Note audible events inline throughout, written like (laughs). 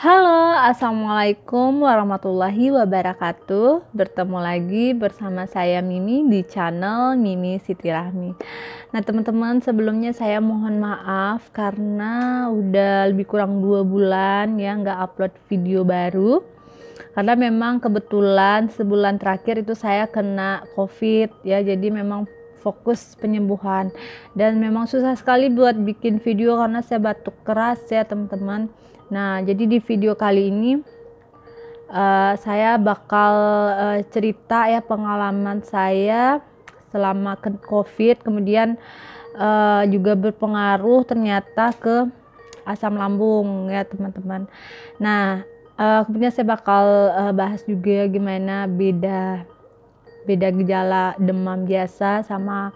Halo, Assalamualaikum warahmatullahi wabarakatuh Bertemu lagi bersama saya Mimi di channel Mimi Siti Rahmi Nah teman-teman sebelumnya saya mohon maaf karena udah lebih kurang dua bulan ya nggak upload video baru karena memang kebetulan sebulan terakhir itu saya kena covid ya jadi memang fokus penyembuhan dan memang susah sekali buat bikin video karena saya batuk keras ya teman-teman Nah, jadi di video kali ini uh, saya bakal uh, cerita ya pengalaman saya selama COVID, kemudian uh, juga berpengaruh ternyata ke asam lambung ya teman-teman. Nah, uh, kemudian saya bakal uh, bahas juga gimana beda beda gejala demam biasa sama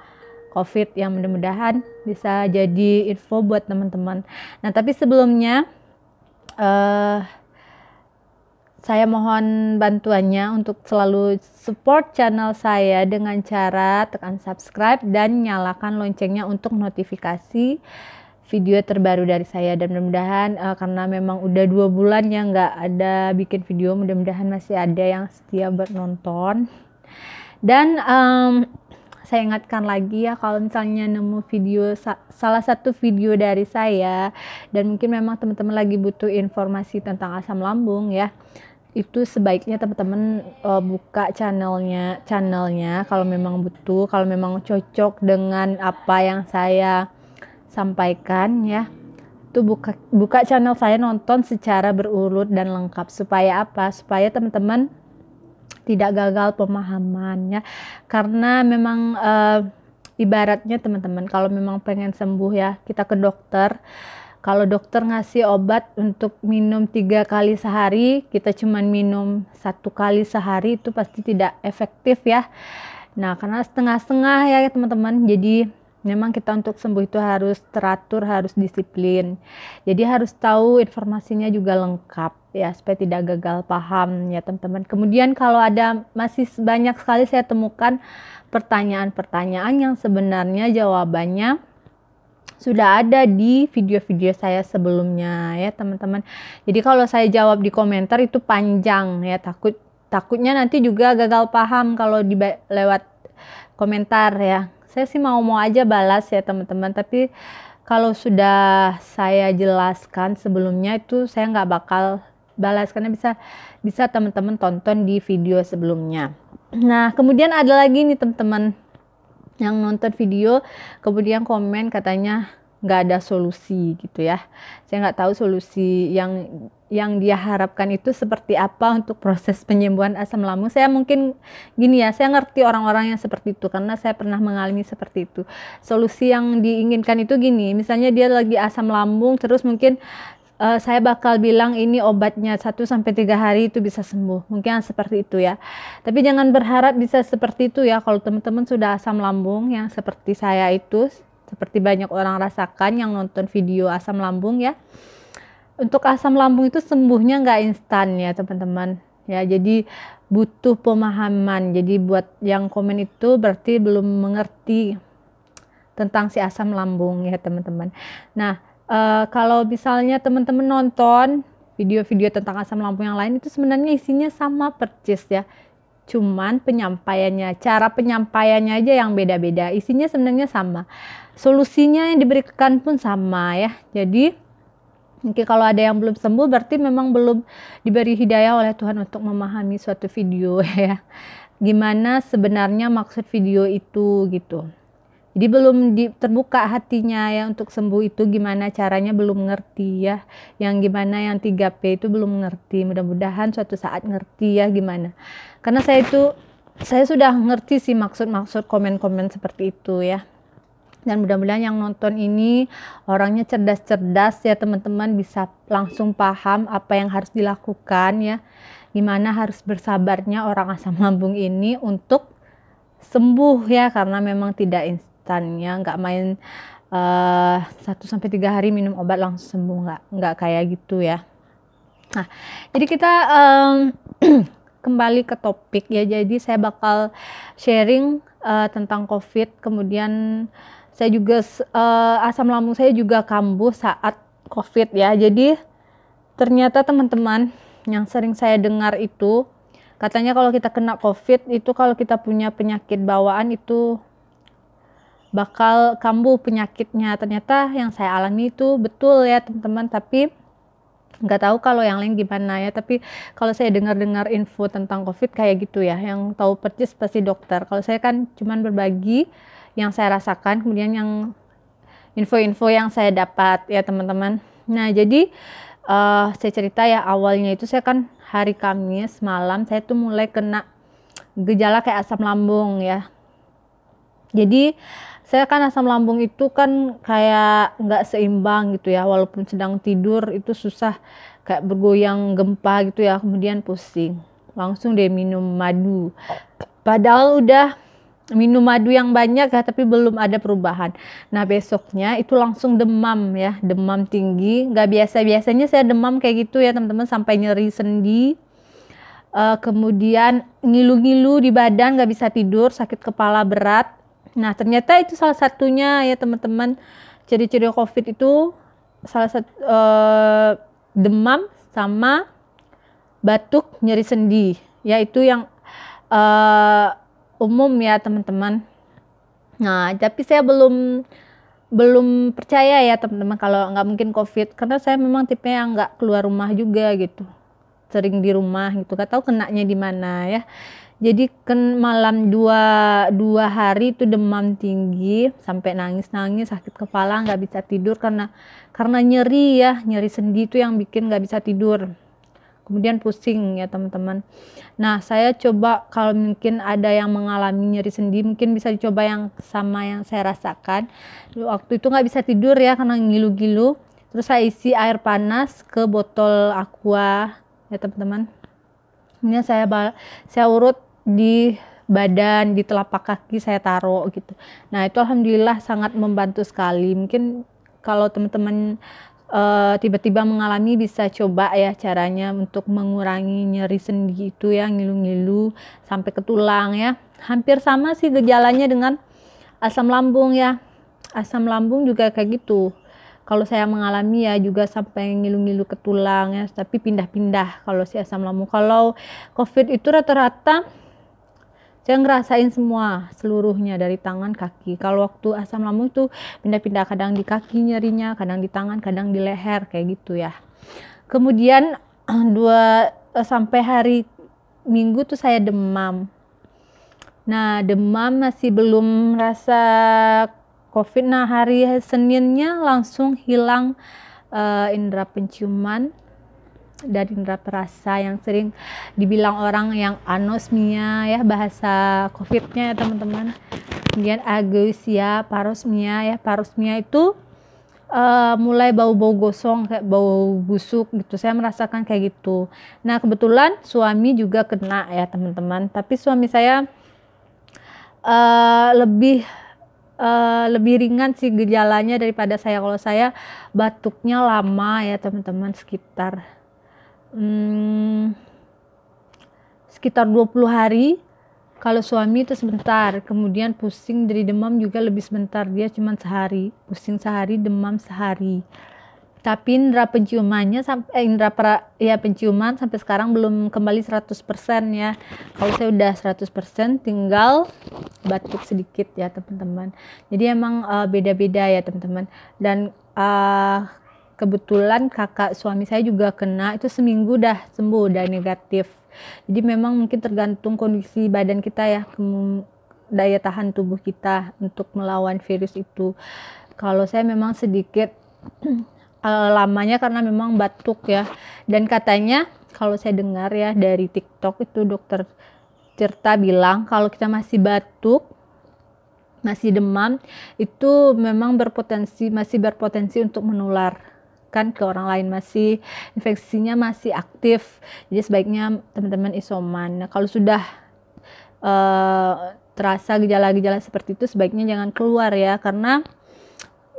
COVID yang mudah-mudahan bisa jadi info buat teman-teman. Nah, tapi sebelumnya uh, saya mohon bantuannya untuk selalu support channel saya dengan cara tekan subscribe dan nyalakan loncengnya untuk notifikasi video terbaru dari saya dan mudah-mudahan uh, karena memang udah dua bulan yang nggak ada bikin video mudah-mudahan masih ada yang setia buat dan um, saya ingatkan lagi ya kalau misalnya nemu video salah satu video dari saya dan mungkin memang teman-teman lagi butuh informasi tentang asam lambung ya itu sebaiknya teman-teman uh, buka channelnya channelnya kalau memang butuh kalau memang cocok dengan apa yang saya sampaikan ya itu buka buka channel saya nonton secara berurut dan lengkap supaya apa supaya teman-teman tidak gagal pemahamannya karena memang uh, ibaratnya teman-teman kalau memang pengen sembuh ya kita ke dokter kalau dokter ngasih obat untuk minum tiga kali sehari kita cuman minum satu kali sehari itu pasti tidak efektif ya nah karena setengah-setengah ya teman-teman jadi Memang kita untuk sembuh itu harus teratur, harus disiplin. Jadi harus tahu informasinya juga lengkap ya supaya tidak gagal paham ya teman-teman. Kemudian kalau ada masih banyak sekali saya temukan pertanyaan-pertanyaan yang sebenarnya jawabannya sudah ada di video-video saya sebelumnya ya teman-teman. Jadi kalau saya jawab di komentar itu panjang ya takut takutnya nanti juga gagal paham kalau di lewat komentar ya saya sih mau-mau aja balas ya teman-teman tapi kalau sudah saya jelaskan sebelumnya itu saya nggak bakal balas karena bisa bisa teman-teman tonton di video sebelumnya nah kemudian ada lagi nih teman-teman yang nonton video kemudian komen katanya nggak ada solusi gitu ya saya nggak tahu solusi yang yang dia harapkan itu seperti apa untuk proses penyembuhan asam lambung saya mungkin gini ya saya ngerti orang-orang yang seperti itu karena saya pernah mengalami seperti itu solusi yang diinginkan itu gini misalnya dia lagi asam lambung terus mungkin uh, saya bakal bilang ini obatnya 1 sampai 3 hari itu bisa sembuh. Mungkin seperti itu ya. Tapi jangan berharap bisa seperti itu ya kalau teman-teman sudah asam lambung yang seperti saya itu seperti banyak orang rasakan yang nonton video asam lambung ya. Untuk asam lambung itu sembuhnya nggak instan ya teman-teman. Ya, jadi butuh pemahaman. Jadi buat yang komen itu berarti belum mengerti tentang si asam lambung ya teman-teman. Nah, e, kalau misalnya teman-teman nonton video-video tentang asam lambung yang lain itu sebenarnya isinya sama persis ya cuman penyampaiannya, cara penyampaiannya aja yang beda-beda. Isinya sebenarnya sama solusinya yang diberikan pun sama ya. Jadi mungkin kalau ada yang belum sembuh berarti memang belum diberi hidayah oleh Tuhan untuk memahami suatu video (laughs) ya. Gimana sebenarnya maksud video itu gitu. Jadi belum terbuka hatinya ya untuk sembuh itu gimana caranya belum ngerti ya. Yang gimana yang 3P itu belum ngerti. Mudah-mudahan suatu saat ngerti ya gimana. Karena saya itu saya sudah ngerti sih maksud-maksud komen-komen seperti itu ya dan mudah-mudahan yang nonton ini orangnya cerdas-cerdas ya teman-teman bisa langsung paham apa yang harus dilakukan ya gimana harus bersabarnya orang asam lambung ini untuk sembuh ya karena memang tidak instannya nggak main eh, satu sampai tiga hari minum obat langsung sembuh nggak nggak kayak gitu ya nah jadi kita um, (clears throat) kembali ke topik ya jadi saya bakal sharing uh, tentang covid kemudian saya juga uh, asam lambung saya juga kambuh saat COVID ya. Jadi ternyata teman-teman yang sering saya dengar itu katanya kalau kita kena COVID itu kalau kita punya penyakit bawaan itu bakal kambuh penyakitnya. Ternyata yang saya alami itu betul ya teman-teman, tapi nggak tahu kalau yang lain gimana ya tapi kalau saya dengar-dengar info tentang covid kayak gitu ya yang tahu persis pasti dokter kalau saya kan cuman berbagi yang saya rasakan, kemudian yang info-info yang saya dapat ya teman-teman. Nah jadi uh, saya cerita ya awalnya itu saya kan hari Kamis malam saya tuh mulai kena gejala kayak asam lambung ya. Jadi saya kan asam lambung itu kan kayak nggak seimbang gitu ya walaupun sedang tidur itu susah kayak bergoyang gempa gitu ya kemudian pusing langsung dia minum madu padahal udah minum madu yang banyak ya, tapi belum ada perubahan. Nah besoknya itu langsung demam ya, demam tinggi, nggak biasa biasanya saya demam kayak gitu ya teman-teman sampai nyeri sendi, uh, kemudian ngilu-ngilu di badan nggak bisa tidur, sakit kepala berat. Nah ternyata itu salah satunya ya teman-teman ciri-ciri COVID itu salah satu uh, demam sama batuk nyeri sendi, yaitu yang uh, umum ya teman-teman. Nah, tapi saya belum belum percaya ya teman-teman kalau nggak mungkin covid karena saya memang tipe yang nggak keluar rumah juga gitu sering di rumah gitu gak tahu kenaknya di mana ya jadi ken malam dua dua hari itu demam tinggi sampai nangis nangis sakit kepala nggak bisa tidur karena karena nyeri ya nyeri sendi itu yang bikin nggak bisa tidur kemudian pusing ya teman-teman. Nah saya coba kalau mungkin ada yang mengalami nyeri sendi mungkin bisa dicoba yang sama yang saya rasakan. Waktu itu nggak bisa tidur ya karena ngilu ngilu Terus saya isi air panas ke botol aqua ya teman-teman. ini saya saya urut di badan di telapak kaki saya taruh gitu. Nah itu alhamdulillah sangat membantu sekali. Mungkin kalau teman-teman Eh, tiba-tiba uh, mengalami bisa coba ya caranya untuk mengurangi nyeri sendi itu ya ngilu-ngilu sampai ke tulang ya hampir sama sih gejalanya dengan asam lambung ya asam lambung juga kayak gitu kalau saya mengalami ya juga sampai ngilu-ngilu ke tulang ya tapi pindah-pindah kalau si asam lambung kalau covid itu rata-rata saya ngerasain semua seluruhnya dari tangan kaki kalau waktu asam lambung itu pindah-pindah kadang di kaki nyerinya kadang di tangan kadang di leher kayak gitu ya kemudian (clears throat) dua eh, sampai hari minggu tuh saya demam nah demam masih belum rasa covid nah hari seninnya langsung hilang uh, indera penciuman dari indera perasa yang sering dibilang orang yang anosmia ya bahasa covidnya ya teman-teman kemudian agusia parosmia ya parosmia itu uh, mulai bau-bau gosong kayak bau busuk gitu saya merasakan kayak gitu nah kebetulan suami juga kena ya teman-teman tapi suami saya uh, lebih uh, lebih ringan sih gejalanya daripada saya kalau saya batuknya lama ya teman-teman sekitar hmm, sekitar 20 hari kalau suami itu sebentar kemudian pusing dari demam juga lebih sebentar dia cuma sehari pusing sehari demam sehari tapi indera penciumannya sampai eh, indera pra, ya penciuman sampai sekarang belum kembali 100% ya. Kalau saya udah 100% tinggal batuk sedikit ya, teman-teman. Jadi emang eh, beda-beda uh, ya, teman-teman. Dan uh, kebetulan kakak suami saya juga kena itu seminggu dah sembuh dan negatif jadi memang mungkin tergantung kondisi badan kita ya daya tahan tubuh kita untuk melawan virus itu kalau saya memang sedikit (clears throat) eh, lamanya karena memang batuk ya dan katanya kalau saya dengar ya dari TikTok itu dokter cerita bilang kalau kita masih batuk masih demam itu memang berpotensi masih berpotensi untuk menular menularkan ke orang lain masih infeksinya masih aktif. Jadi sebaiknya teman-teman isoman. Nah, kalau sudah uh, terasa gejala-gejala seperti itu sebaiknya jangan keluar ya karena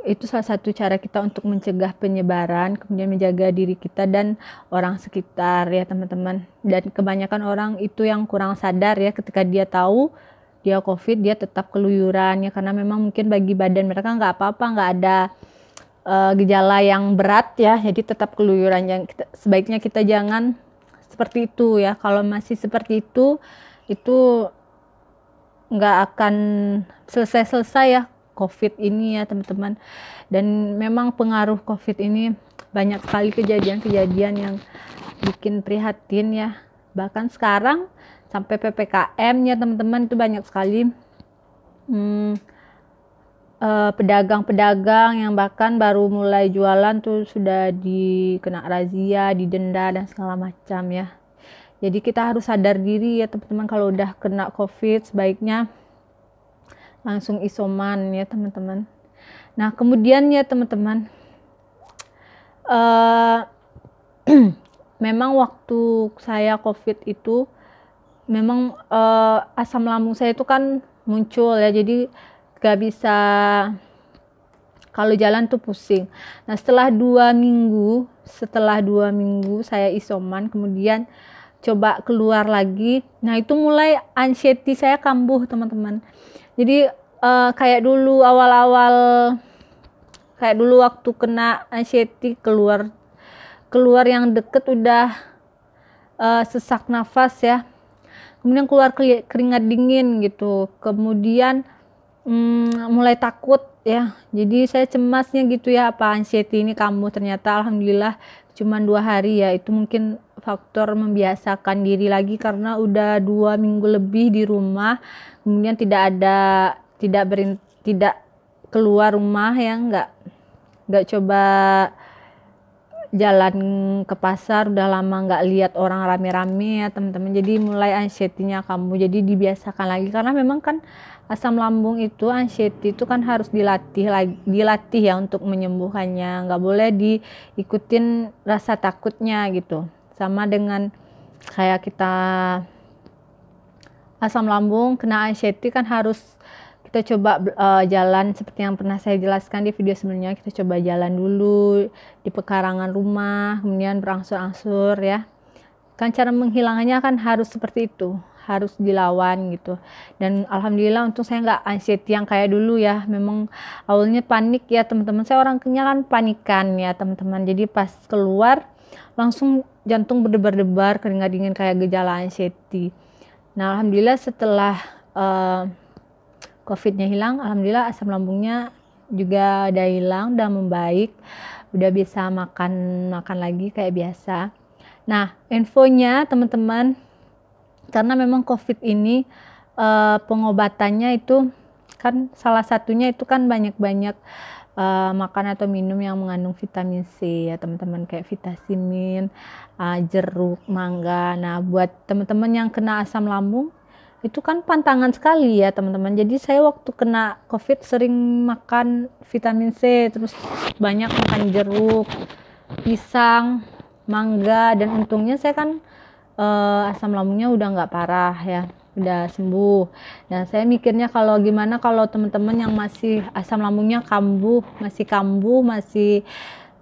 itu salah satu cara kita untuk mencegah penyebaran kemudian menjaga diri kita dan orang sekitar ya teman-teman dan kebanyakan orang itu yang kurang sadar ya ketika dia tahu dia covid dia tetap keluyuran ya karena memang mungkin bagi badan mereka nggak apa-apa nggak ada uh, gejala yang berat ya. Jadi tetap keluyuran yang kita, sebaiknya kita jangan seperti itu ya. Kalau masih seperti itu itu nggak akan selesai-selesai ya COVID ini ya teman-teman. Dan memang pengaruh COVID ini banyak sekali kejadian-kejadian yang bikin prihatin ya. Bahkan sekarang sampai PPKM ya teman-teman itu banyak sekali hmm, Eh, pedagang-pedagang uh, yang bahkan baru mulai jualan tuh sudah dikena razia, didenda dan segala macam ya. Jadi kita harus sadar diri ya teman-teman kalau udah kena COVID sebaiknya langsung isoman ya teman-teman. Nah kemudian ya teman-teman, uh, (clears throat) memang waktu saya COVID itu memang uh, asam lambung saya itu kan muncul ya jadi gak bisa kalau jalan tuh pusing. Nah setelah dua minggu, setelah dua minggu saya isoman, kemudian coba keluar lagi. Nah itu mulai anxiety saya kambuh teman-teman. Jadi uh, kayak dulu awal-awal, kayak dulu waktu kena anxiety keluar, keluar yang deket udah uh, sesak nafas ya. Kemudian keluar keringat dingin gitu. Kemudian hmm, mulai takut ya jadi saya cemasnya gitu ya apa anxiety ini kamu ternyata alhamdulillah cuma dua hari ya itu mungkin faktor membiasakan diri lagi karena udah dua minggu lebih di rumah kemudian tidak ada tidak berin, tidak keluar rumah ya nggak nggak coba jalan ke pasar udah lama nggak lihat orang rame-rame ya teman-teman jadi mulai anxiety-nya kamu jadi dibiasakan lagi karena memang kan asam lambung itu anxiety itu kan harus dilatih lagi dilatih ya untuk menyembuhkannya nggak boleh diikutin rasa takutnya gitu sama dengan kayak kita asam lambung kena anxiety kan harus kita coba uh, jalan seperti yang pernah saya jelaskan di video sebelumnya kita coba jalan dulu di pekarangan rumah kemudian berangsur-angsur ya kan cara menghilangannya kan harus seperti itu harus dilawan gitu dan alhamdulillah untung saya nggak anxiety yang kayak dulu ya memang awalnya panik ya teman-teman saya orang kenyalan panikan ya teman-teman jadi pas keluar langsung jantung berdebar-debar keringat dingin kayak gejala anxiety nah alhamdulillah setelah uh, COVID-nya hilang, alhamdulillah asam lambungnya juga udah hilang, udah membaik, udah bisa makan makan lagi kayak biasa. Nah, infonya teman-teman, karena memang COVID ini uh, pengobatannya itu kan salah satunya itu kan banyak-banyak uh, makan atau minum yang mengandung vitamin C ya teman-teman kayak vitamin uh, jeruk mangga nah buat teman-teman yang kena asam lambung itu kan pantangan sekali ya teman-teman jadi saya waktu kena covid sering makan vitamin C terus banyak makan jeruk pisang mangga dan untungnya saya kan uh, asam lambungnya udah nggak parah ya udah sembuh nah saya mikirnya kalau gimana kalau teman-teman yang masih asam lambungnya kambuh masih kambuh masih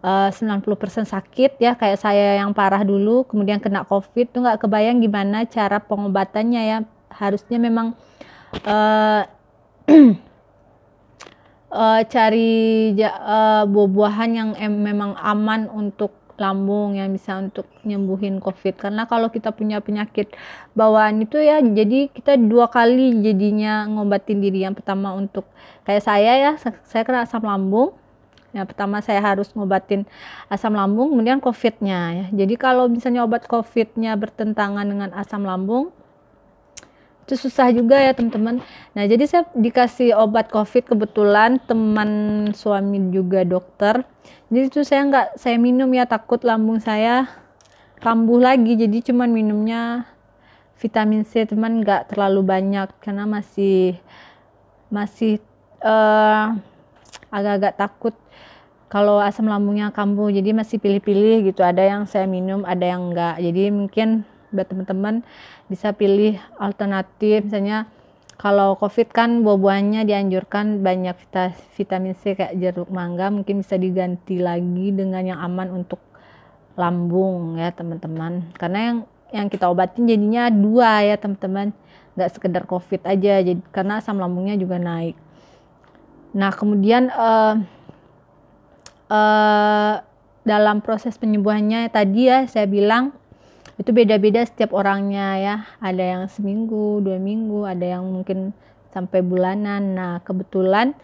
eh, uh, 90% sakit ya kayak saya yang parah dulu kemudian kena covid tuh nggak kebayang gimana cara pengobatannya ya harusnya memang uh, uh, (clears throat) cari uh, buah-buahan yang em memang aman untuk lambung yang bisa untuk nyembuhin covid karena kalau kita punya penyakit bawaan itu ya jadi kita dua kali jadinya ngobatin diri yang pertama untuk kayak saya ya saya kena asam lambung ya pertama saya harus ngobatin asam lambung kemudian covidnya ya jadi kalau misalnya obat covidnya bertentangan dengan asam lambung itu susah juga ya teman-teman. Nah jadi saya dikasih obat covid kebetulan teman suami juga dokter. Jadi itu saya nggak saya minum ya takut lambung saya kambuh lagi. Jadi cuman minumnya vitamin C teman nggak terlalu banyak karena masih masih agak eh, agak-agak takut kalau asam lambungnya kambuh. Jadi masih pilih-pilih gitu. Ada yang saya minum, ada yang enggak. Jadi mungkin buat teman-teman bisa pilih alternatif misalnya kalau COVID kan buah-buahnya dianjurkan banyak vitamin C kayak jeruk mangga mungkin bisa diganti lagi dengan yang aman untuk lambung ya teman-teman karena yang yang kita obatin jadinya dua ya teman-teman nggak sekedar COVID aja jadi karena asam lambungnya juga naik nah kemudian uh, uh, dalam proses penyembuhannya tadi ya saya bilang itu beda-beda setiap orangnya ya ada yang seminggu dua minggu ada yang mungkin sampai bulanan nah kebetulan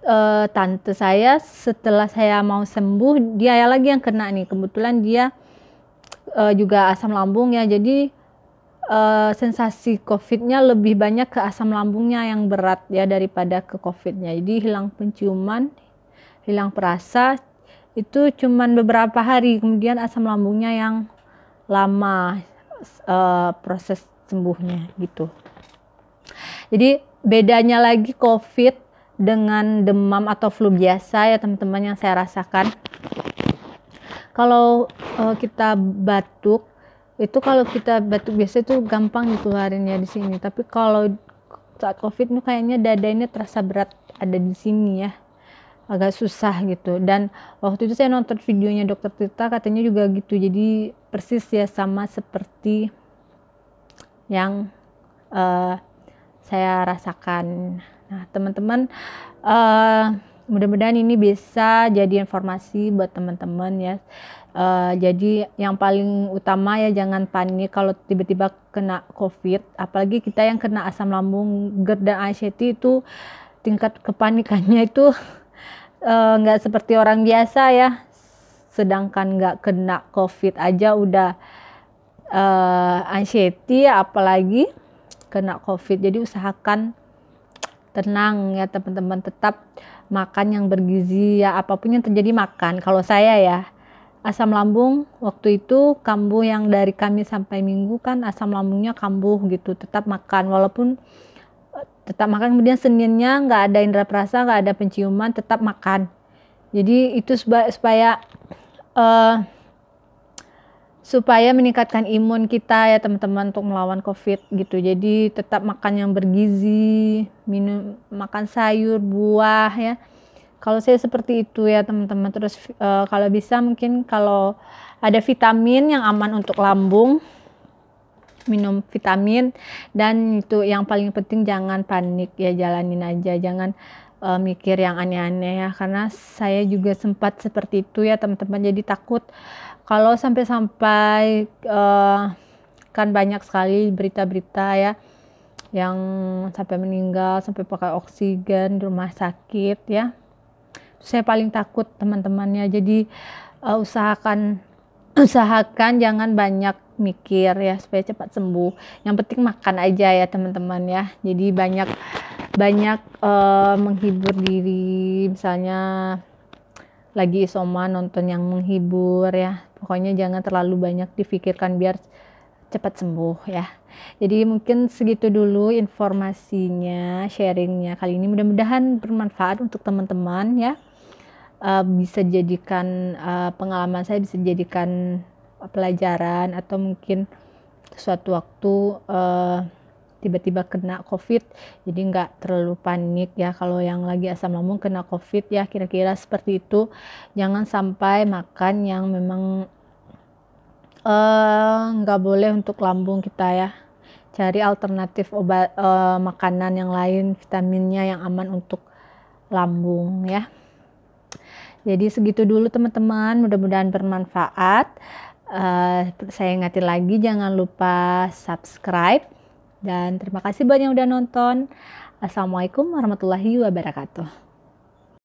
e, tante saya setelah saya mau sembuh dia ya lagi yang kena nih kebetulan dia e, juga asam lambung ya jadi e, sensasi covidnya lebih banyak ke asam lambungnya yang berat ya daripada ke covidnya jadi hilang penciuman hilang perasa itu cuman beberapa hari kemudian asam lambungnya yang lama uh, proses sembuhnya gitu. Jadi bedanya lagi COVID dengan demam atau flu biasa ya teman-teman yang saya rasakan. Kalau uh, kita batuk itu kalau kita batuk biasa itu gampang dikeluarinnya di sini. Tapi kalau saat COVID ini kayaknya dada ini terasa berat ada di sini ya agak susah gitu dan waktu itu saya nonton videonya dokter Tita katanya juga gitu jadi persis ya sama seperti yang uh, saya rasakan nah teman-teman uh, mudah-mudahan ini bisa jadi informasi buat teman-teman ya uh, jadi yang paling utama ya jangan panik kalau tiba-tiba kena covid apalagi kita yang kena asam lambung GERD dan anxiety itu tingkat kepanikannya itu Eh, nggak uh, seperti orang biasa ya sedangkan nggak kena covid aja udah uh, anxiety apalagi kena covid jadi usahakan tenang ya teman-teman tetap makan yang bergizi ya apapun yang terjadi makan kalau saya ya asam lambung waktu itu kambuh yang dari kami sampai minggu kan asam lambungnya kambuh gitu tetap makan walaupun tetap makan kemudian seninnya nggak ada indera perasa nggak ada penciuman tetap makan jadi itu supaya, supaya uh, eh, supaya meningkatkan imun kita ya teman-teman untuk melawan covid gitu jadi tetap makan yang bergizi minum makan sayur buah ya kalau saya seperti itu ya teman-teman terus uh, kalau bisa mungkin kalau ada vitamin yang aman untuk lambung minum vitamin dan itu yang paling penting jangan panik ya jalanin aja jangan uh, mikir yang aneh-aneh ya karena saya juga sempat seperti itu ya teman-teman jadi takut kalau sampai-sampai uh, kan banyak sekali berita-berita ya yang sampai meninggal sampai pakai oksigen di rumah sakit ya saya paling takut teman-temannya jadi uh, usahakan usahakan jangan banyak mikir ya supaya cepat sembuh. Yang penting makan aja ya teman-teman ya. Jadi banyak banyak uh, menghibur diri misalnya lagi isoma nonton yang menghibur ya. Pokoknya jangan terlalu banyak dipikirkan biar cepat sembuh ya. Jadi mungkin segitu dulu informasinya, sharingnya kali ini mudah-mudahan bermanfaat untuk teman-teman ya uh, bisa jadikan uh, pengalaman saya bisa jadikan eh, pelajaran atau mungkin suatu waktu tiba tiba-tiba kena covid jadi nggak terlalu panik ya kalau yang lagi asam lambung kena covid ya kira-kira seperti itu jangan sampai makan yang memang nggak uh, boleh untuk lambung kita ya cari alternatif obat uh, makanan yang lain vitaminnya yang aman untuk lambung ya jadi segitu dulu teman-teman, mudah-mudahan bermanfaat. Uh, saya ingatin lagi jangan lupa subscribe dan terima kasih banyak udah nonton. Assalamualaikum warahmatullahi wabarakatuh.